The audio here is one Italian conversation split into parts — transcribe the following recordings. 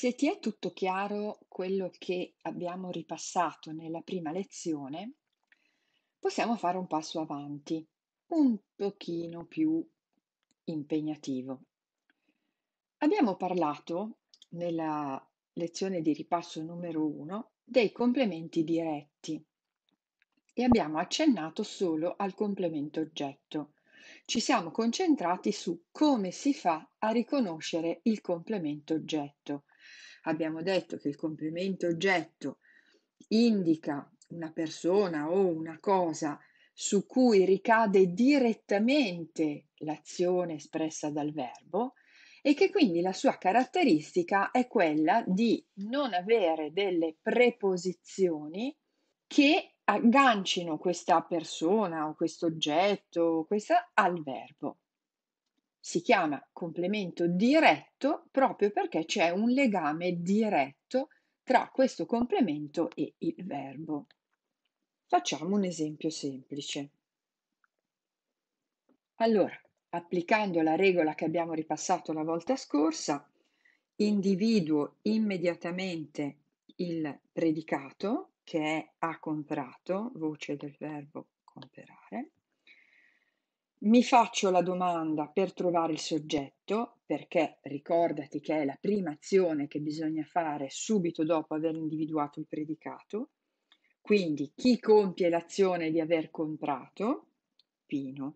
Se ti è tutto chiaro quello che abbiamo ripassato nella prima lezione, possiamo fare un passo avanti, un pochino più impegnativo. Abbiamo parlato nella lezione di ripasso numero 1 dei complementi diretti e abbiamo accennato solo al complemento oggetto. Ci siamo concentrati su come si fa a riconoscere il complemento oggetto, Abbiamo detto che il complemento oggetto indica una persona o una cosa su cui ricade direttamente l'azione espressa dal verbo e che quindi la sua caratteristica è quella di non avere delle preposizioni che aggancino questa persona o questo oggetto questa, al verbo si chiama complemento diretto proprio perché c'è un legame diretto tra questo complemento e il verbo. Facciamo un esempio semplice. Allora, applicando la regola che abbiamo ripassato la volta scorsa, individuo immediatamente il predicato che è ha comprato, voce del verbo comprare, mi faccio la domanda per trovare il soggetto, perché ricordati che è la prima azione che bisogna fare subito dopo aver individuato il predicato. Quindi chi compie l'azione di aver comprato? Pino.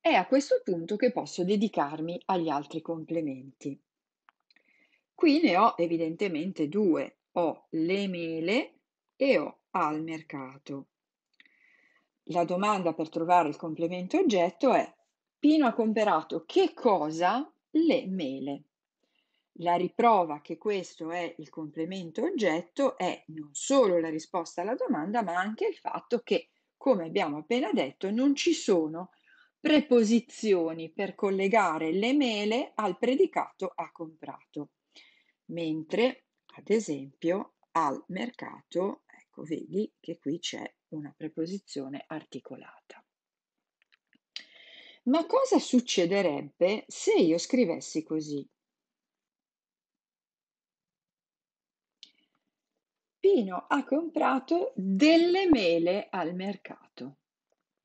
È a questo punto che posso dedicarmi agli altri complementi. Qui ne ho evidentemente due, ho le mele e ho al mercato la domanda per trovare il complemento oggetto è Pino ha comperato che cosa? Le mele. La riprova che questo è il complemento oggetto è non solo la risposta alla domanda, ma anche il fatto che, come abbiamo appena detto, non ci sono preposizioni per collegare le mele al predicato ha comprato. Mentre, ad esempio, al mercato, ecco, vedi che qui c'è una preposizione articolata. Ma cosa succederebbe se io scrivessi così? Pino ha comprato delle mele al mercato.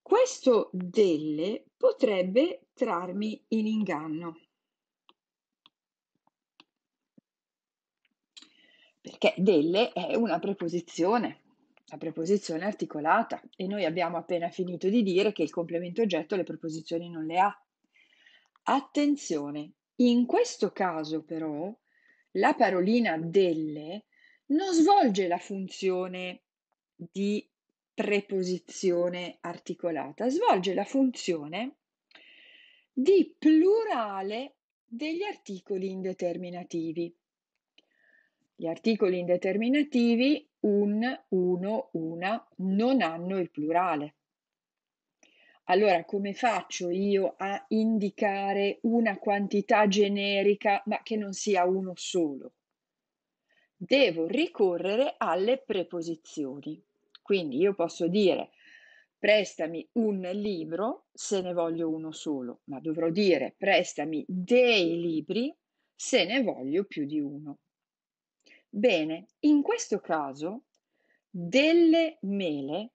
Questo delle potrebbe trarmi in inganno. Perché delle è una preposizione, la preposizione articolata e noi abbiamo appena finito di dire che il complemento oggetto le preposizioni non le ha. Attenzione, in questo caso però la parolina delle non svolge la funzione di preposizione articolata, svolge la funzione di plurale degli articoli indeterminativi. Gli articoli indeterminativi un, uno, una non hanno il plurale. Allora, come faccio io a indicare una quantità generica ma che non sia uno solo? Devo ricorrere alle preposizioni. Quindi io posso dire prestami un libro se ne voglio uno solo, ma dovrò dire prestami dei libri se ne voglio più di uno. Bene, in questo caso delle mele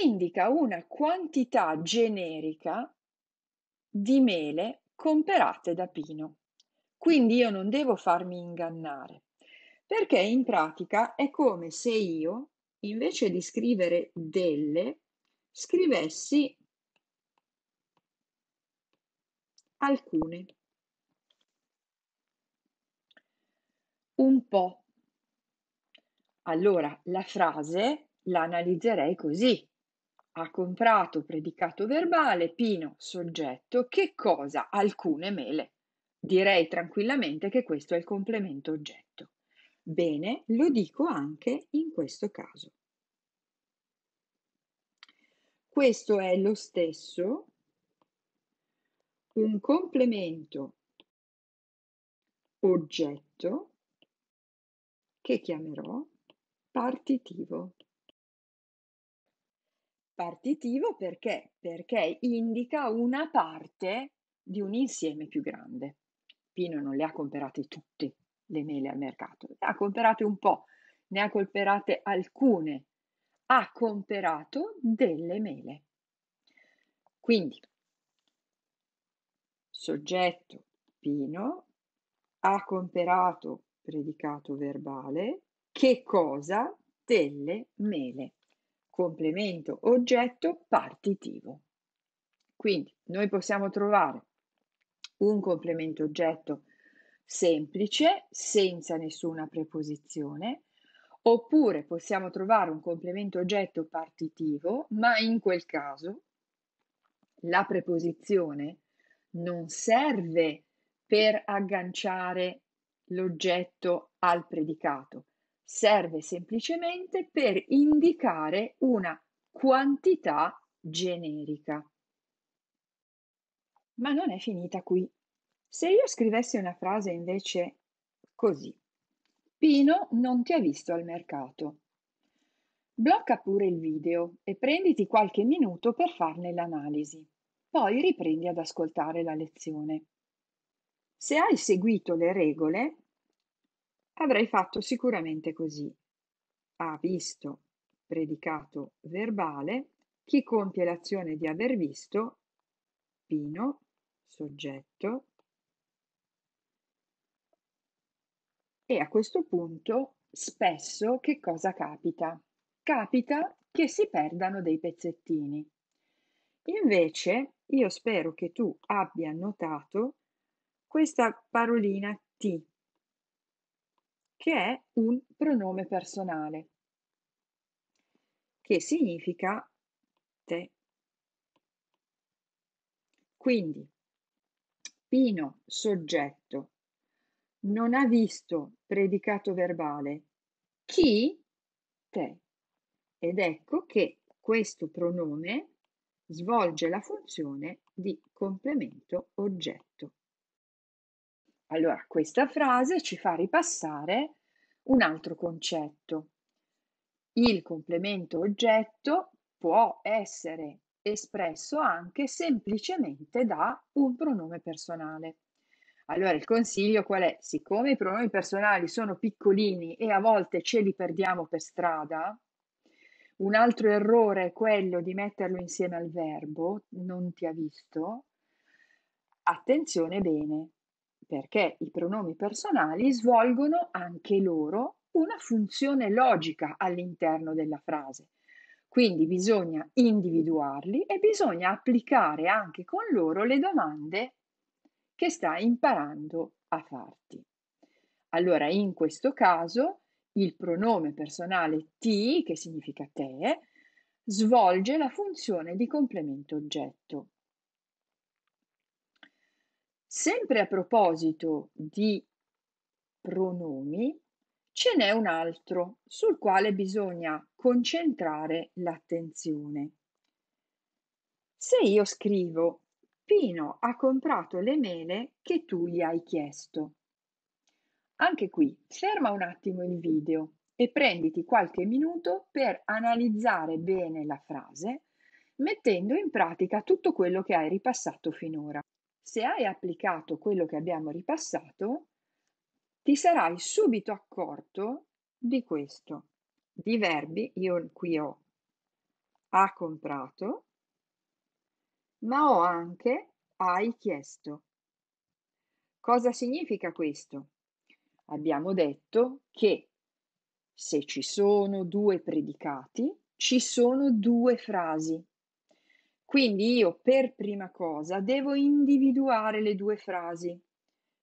indica una quantità generica di mele comperate da Pino. Quindi io non devo farmi ingannare, perché in pratica è come se io, invece di scrivere delle, scrivessi alcune. un po'. Allora, la frase la analizzerei così. Ha comprato predicato verbale, Pino, soggetto, che cosa? Alcune mele. Direi tranquillamente che questo è il complemento oggetto. Bene, lo dico anche in questo caso. Questo è lo stesso, un complemento oggetto che chiamerò partitivo. Partitivo perché? Perché indica una parte di un insieme più grande. Pino non le ha comprate tutte le mele al mercato, le ha comprate un po', ne ha comprate alcune, ha comperato delle mele. Quindi, soggetto Pino ha comperato predicato verbale, che cosa delle mele, complemento oggetto partitivo. Quindi noi possiamo trovare un complemento oggetto semplice, senza nessuna preposizione, oppure possiamo trovare un complemento oggetto partitivo, ma in quel caso la preposizione non serve per agganciare l'oggetto al predicato, serve semplicemente per indicare una quantità generica. Ma non è finita qui. Se io scrivessi una frase invece così, Pino non ti ha visto al mercato. Blocca pure il video e prenditi qualche minuto per farne l'analisi. Poi riprendi ad ascoltare la lezione. Se hai seguito le regole, avrei fatto sicuramente così. Ha visto, predicato verbale, chi compie l'azione di aver visto, Pino, soggetto. E a questo punto spesso che cosa capita? Capita che si perdano dei pezzettini. Invece io spero che tu abbia notato questa parolina ti, che è un pronome personale, che significa te. Quindi, Pino, soggetto, non ha visto predicato verbale chi te. Ed ecco che questo pronome svolge la funzione di complemento oggetto. Allora, questa frase ci fa ripassare un altro concetto. Il complemento oggetto può essere espresso anche semplicemente da un pronome personale. Allora il consiglio qual è? Siccome i pronomi personali sono piccolini e a volte ce li perdiamo per strada, un altro errore è quello di metterlo insieme al verbo, non ti ha visto, attenzione bene, perché i pronomi personali svolgono anche loro una funzione logica all'interno della frase. Quindi bisogna individuarli e bisogna applicare anche con loro le domande che stai imparando a farti. Allora, in questo caso, il pronome personale ti, che significa te, svolge la funzione di complemento oggetto. Sempre a proposito di pronomi, ce n'è un altro sul quale bisogna concentrare l'attenzione. Se io scrivo Pino ha comprato le mele che tu gli hai chiesto. Anche qui, ferma un attimo il video e prenditi qualche minuto per analizzare bene la frase, mettendo in pratica tutto quello che hai ripassato finora se hai applicato quello che abbiamo ripassato, ti sarai subito accorto di questo. Di verbi io qui ho ha comprato, ma ho anche hai chiesto. Cosa significa questo? Abbiamo detto che se ci sono due predicati, ci sono due frasi quindi io per prima cosa devo individuare le due frasi,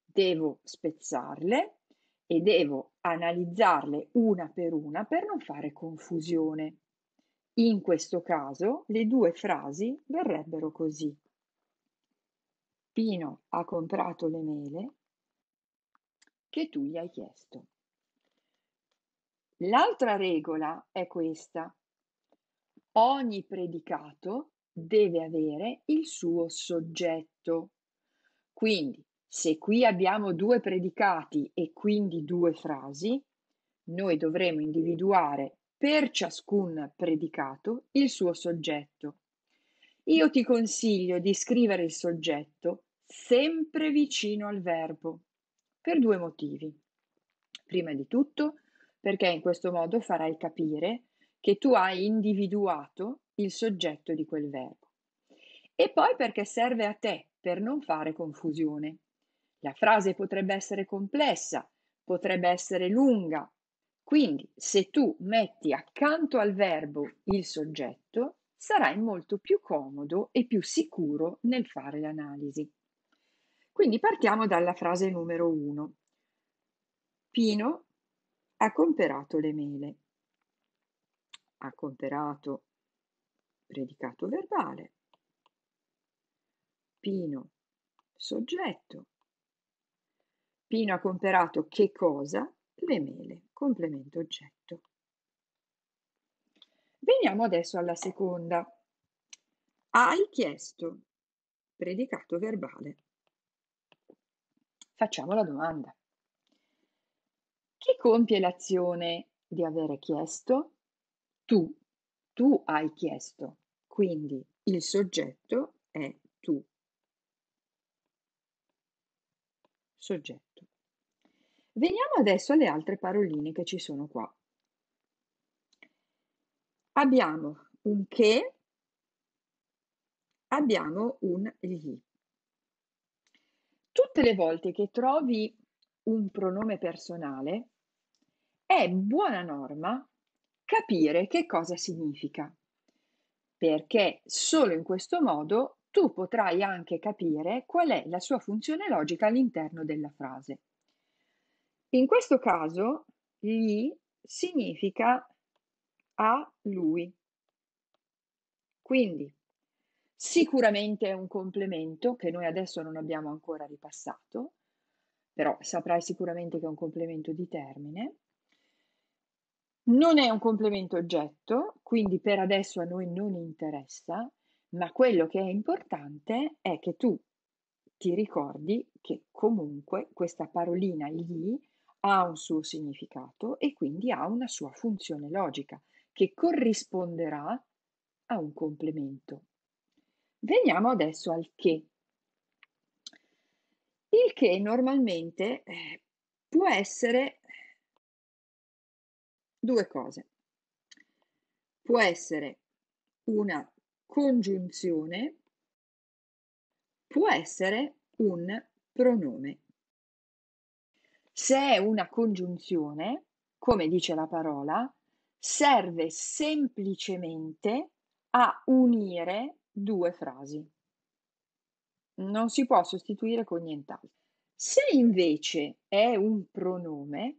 devo spezzarle e devo analizzarle una per una per non fare confusione. In questo caso le due frasi verrebbero così. Pino ha comprato le mele che tu gli hai chiesto. L'altra regola è questa. Ogni predicato deve avere il suo soggetto. Quindi, se qui abbiamo due predicati e quindi due frasi, noi dovremo individuare per ciascun predicato il suo soggetto. Io ti consiglio di scrivere il soggetto sempre vicino al verbo, per due motivi. Prima di tutto, perché in questo modo farai capire che tu hai individuato il soggetto di quel verbo. E poi perché serve a te per non fare confusione. La frase potrebbe essere complessa, potrebbe essere lunga. Quindi se tu metti accanto al verbo il soggetto, sarai molto più comodo e più sicuro nel fare l'analisi. Quindi partiamo dalla frase numero 1. Pino ha comperato le mele ha comperato predicato verbale, Pino soggetto. Pino ha comperato che cosa? Le mele, complemento oggetto. Veniamo adesso alla seconda. Hai chiesto, predicato verbale. Facciamo la domanda. Chi compie l'azione di avere chiesto? tu, tu hai chiesto, quindi il soggetto è tu. Soggetto. Veniamo adesso alle altre paroline che ci sono qua. Abbiamo un che, abbiamo un gli. Tutte le volte che trovi un pronome personale, è buona norma capire che cosa significa, perché solo in questo modo tu potrai anche capire qual è la sua funzione logica all'interno della frase. In questo caso, gli significa a lui. Quindi, sicuramente è un complemento che noi adesso non abbiamo ancora ripassato, però saprai sicuramente che è un complemento di termine non è un complemento oggetto, quindi per adesso a noi non interessa, ma quello che è importante è che tu ti ricordi che comunque questa parolina gli ha un suo significato e quindi ha una sua funzione logica che corrisponderà a un complemento. Veniamo adesso al che. Il che normalmente eh, può essere due cose. Può essere una congiunzione, può essere un pronome. Se è una congiunzione, come dice la parola, serve semplicemente a unire due frasi. Non si può sostituire con nient'altro. Se invece è un pronome,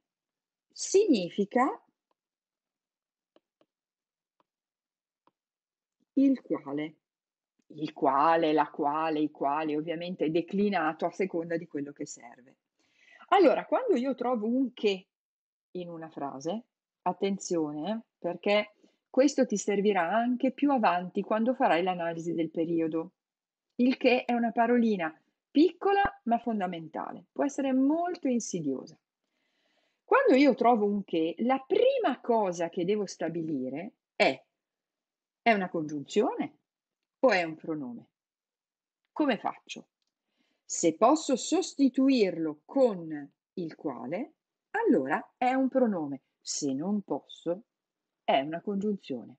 significa il quale, il quale, la quale, i quali, ovviamente è declinato a seconda di quello che serve. Allora, quando io trovo un che in una frase, attenzione, eh, perché questo ti servirà anche più avanti quando farai l'analisi del periodo. Il che è una parolina piccola ma fondamentale, può essere molto insidiosa. Quando io trovo un che, la prima cosa che devo stabilire è è una congiunzione o è un pronome? Come faccio? Se posso sostituirlo con il quale, allora è un pronome. Se non posso, è una congiunzione.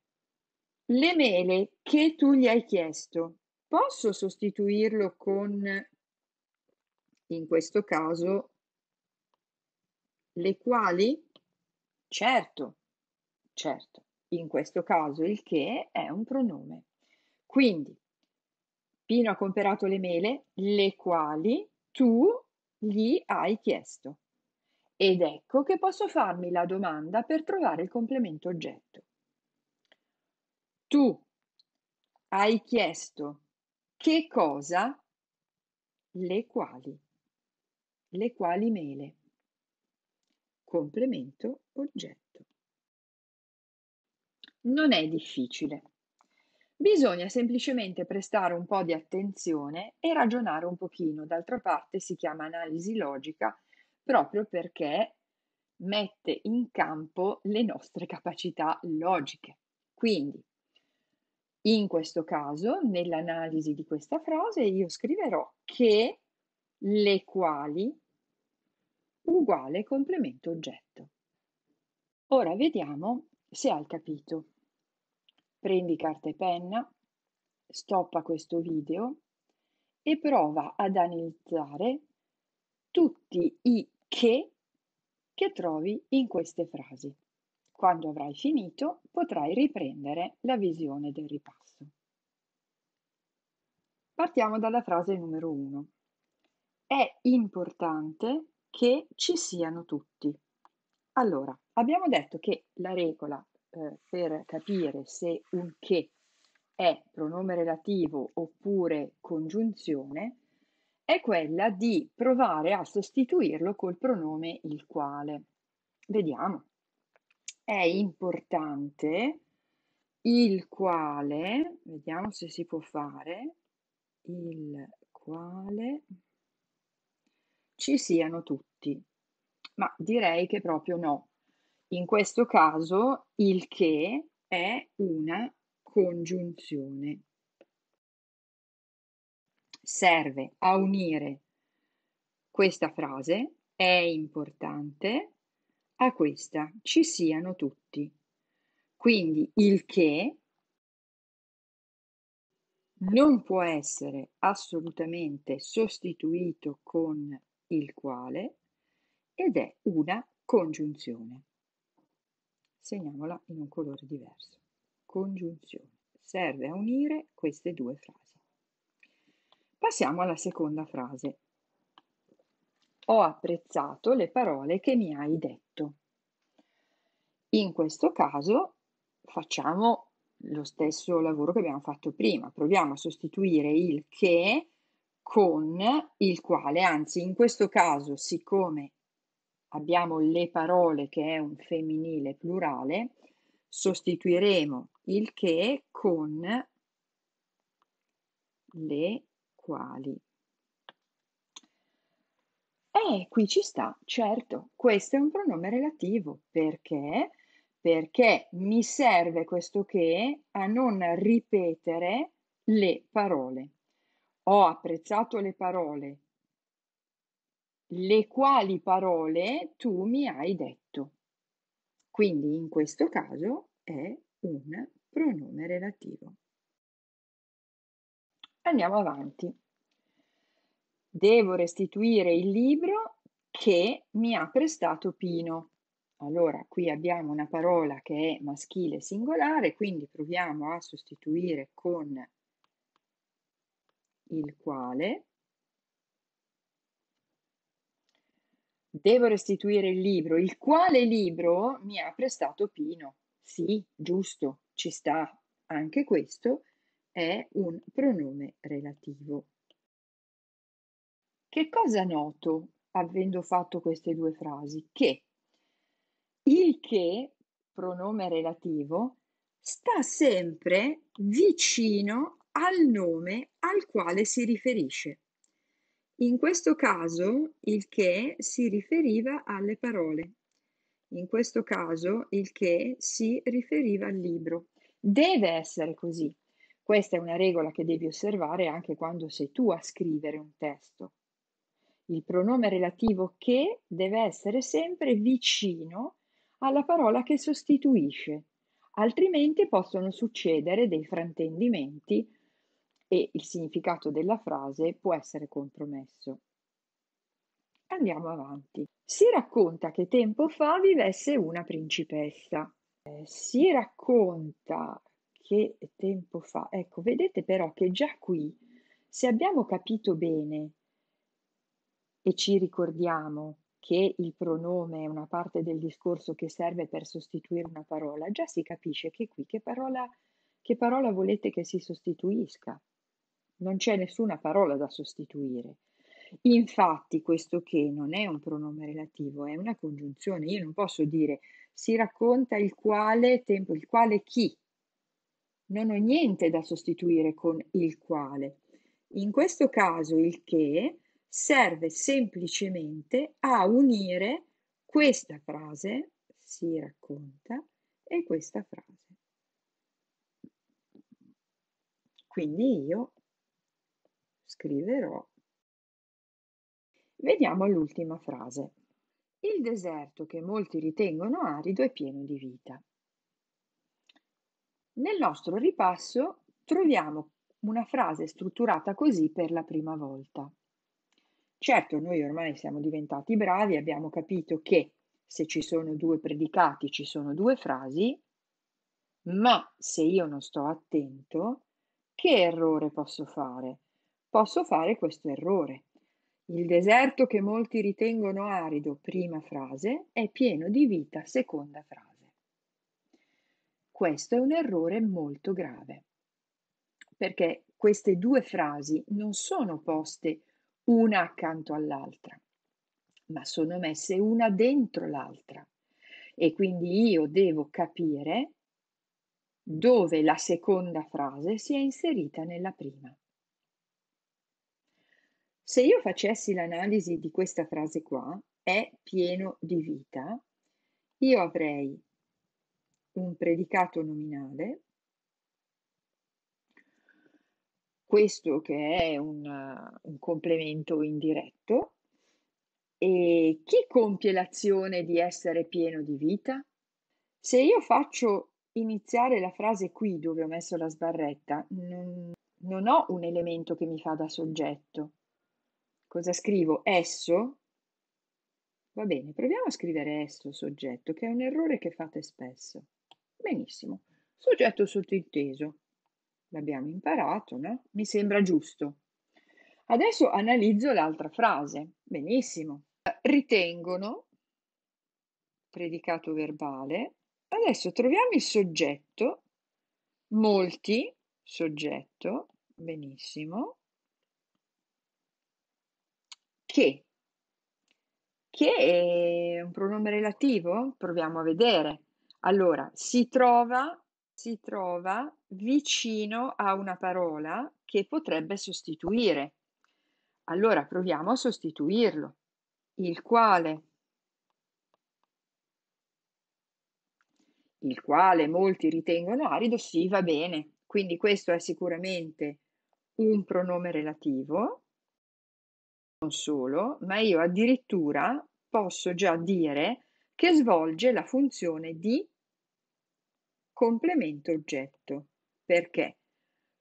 Le mele che tu gli hai chiesto, posso sostituirlo con, in questo caso, le quali? Certo, certo in questo caso il che è un pronome. Quindi Pino ha comperato le mele, le quali tu gli hai chiesto. Ed ecco che posso farmi la domanda per trovare il complemento oggetto. Tu hai chiesto che cosa? Le quali. Le quali mele. Complemento oggetto. Non è difficile. Bisogna semplicemente prestare un po' di attenzione e ragionare un pochino. D'altra parte si chiama analisi logica proprio perché mette in campo le nostre capacità logiche. Quindi, in questo caso, nell'analisi di questa frase, io scriverò che le quali uguale complemento oggetto. Ora vediamo se hai capito, prendi carta e penna, stoppa questo video e prova ad analizzare tutti i che che trovi in queste frasi. Quando avrai finito potrai riprendere la visione del ripasso. Partiamo dalla frase numero 1. È importante che ci siano tutti. Allora, Abbiamo detto che la regola eh, per capire se un che è pronome relativo oppure congiunzione è quella di provare a sostituirlo col pronome il quale. Vediamo. È importante il quale, vediamo se si può fare, il quale ci siano tutti. Ma direi che proprio no, in questo caso il che è una congiunzione. Serve a unire questa frase, è importante, a questa ci siano tutti. Quindi il che non può essere assolutamente sostituito con il quale ed è una congiunzione segniamola in un colore diverso. Congiunzione. Serve a unire queste due frasi. Passiamo alla seconda frase. Ho apprezzato le parole che mi hai detto. In questo caso facciamo lo stesso lavoro che abbiamo fatto prima. Proviamo a sostituire il che con il quale, anzi in questo caso, siccome abbiamo le parole che è un femminile plurale, sostituiremo il che con le quali. E qui ci sta, certo, questo è un pronome relativo perché perché mi serve questo che a non ripetere le parole. Ho apprezzato le parole le quali parole tu mi hai detto. Quindi in questo caso è un pronome relativo. Andiamo avanti. Devo restituire il libro che mi ha prestato Pino. Allora, qui abbiamo una parola che è maschile singolare, quindi proviamo a sostituire con il quale devo restituire il libro. Il quale libro mi ha prestato Pino? Sì, giusto, ci sta. Anche questo è un pronome relativo. Che cosa noto avendo fatto queste due frasi? Che il che, pronome relativo, sta sempre vicino al nome al quale si riferisce. In questo caso il che si riferiva alle parole. In questo caso il che si riferiva al libro. Deve essere così. Questa è una regola che devi osservare anche quando sei tu a scrivere un testo. Il pronome relativo che deve essere sempre vicino alla parola che sostituisce, altrimenti possono succedere dei frantendimenti e il significato della frase può essere compromesso. Andiamo avanti. Si racconta che tempo fa vivesse una principessa. Eh, si racconta che tempo fa. Ecco, vedete però che già qui, se abbiamo capito bene e ci ricordiamo che il pronome è una parte del discorso che serve per sostituire una parola, già si capisce che qui che parola, che parola volete che si sostituisca non c'è nessuna parola da sostituire. Infatti questo che non è un pronome relativo, è una congiunzione. Io non posso dire si racconta il quale tempo, il quale chi. Non ho niente da sostituire con il quale. In questo caso il che serve semplicemente a unire questa frase, si racconta, e questa frase. Quindi io scriverò. Vediamo l'ultima frase. Il deserto che molti ritengono arido è pieno di vita. Nel nostro ripasso troviamo una frase strutturata così per la prima volta. Certo, noi ormai siamo diventati bravi, abbiamo capito che se ci sono due predicati ci sono due frasi, ma se io non sto attento, che errore posso fare? Posso fare questo errore. Il deserto che molti ritengono arido, prima frase, è pieno di vita, seconda frase. Questo è un errore molto grave, perché queste due frasi non sono poste una accanto all'altra, ma sono messe una dentro l'altra. E quindi io devo capire dove la seconda frase si è inserita nella prima. Se io facessi l'analisi di questa frase qua, è pieno di vita, io avrei un predicato nominale, questo che è un, un complemento indiretto, e chi compie l'azione di essere pieno di vita? Se io faccio iniziare la frase qui dove ho messo la sbarretta, non, non ho un elemento che mi fa da soggetto, Cosa scrivo? Esso? Va bene, proviamo a scrivere esso soggetto, che è un errore che fate spesso. Benissimo. Soggetto sottinteso. L'abbiamo imparato, no? Mi sembra giusto. Adesso analizzo l'altra frase. Benissimo. Ritengono, predicato verbale. Adesso troviamo il soggetto, molti, soggetto, benissimo. Che, che è un pronome relativo? Proviamo a vedere. Allora, si trova, si trova vicino a una parola che potrebbe sostituire. Allora proviamo a sostituirlo. Il quale. Il quale molti ritengono arido, sì, va bene. Quindi questo è sicuramente un pronome relativo non solo, ma io addirittura posso già dire che svolge la funzione di complemento oggetto. Perché?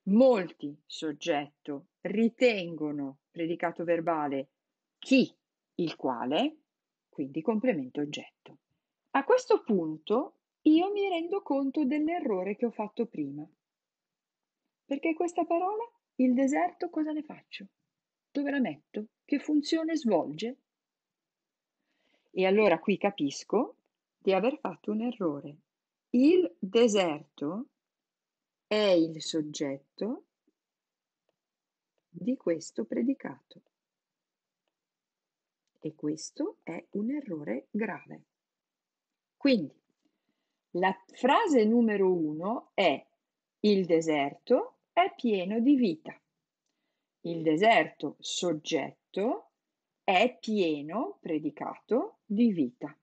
Molti soggetto ritengono predicato verbale chi, il quale, quindi complemento oggetto. A questo punto io mi rendo conto dell'errore che ho fatto prima. Perché questa parola, il deserto, cosa ne faccio? questo grametto che funzione svolge? E allora qui capisco di aver fatto un errore. Il deserto è il soggetto di questo predicato. E questo è un errore grave. Quindi, la frase numero uno è il deserto è pieno di vita. Il deserto soggetto è pieno, predicato, di vita.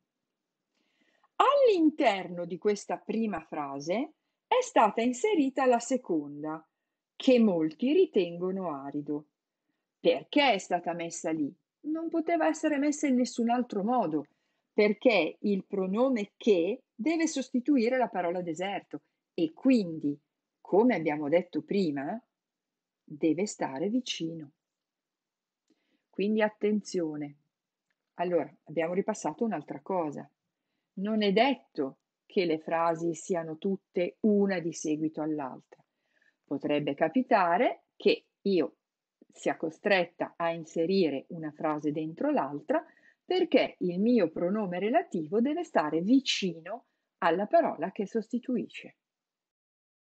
All'interno di questa prima frase è stata inserita la seconda, che molti ritengono arido. Perché è stata messa lì? Non poteva essere messa in nessun altro modo, perché il pronome che deve sostituire la parola deserto e quindi, come abbiamo detto prima, deve stare vicino. Quindi attenzione. Allora, abbiamo ripassato un'altra cosa. Non è detto che le frasi siano tutte una di seguito all'altra. Potrebbe capitare che io sia costretta a inserire una frase dentro l'altra perché il mio pronome relativo deve stare vicino alla parola che sostituisce.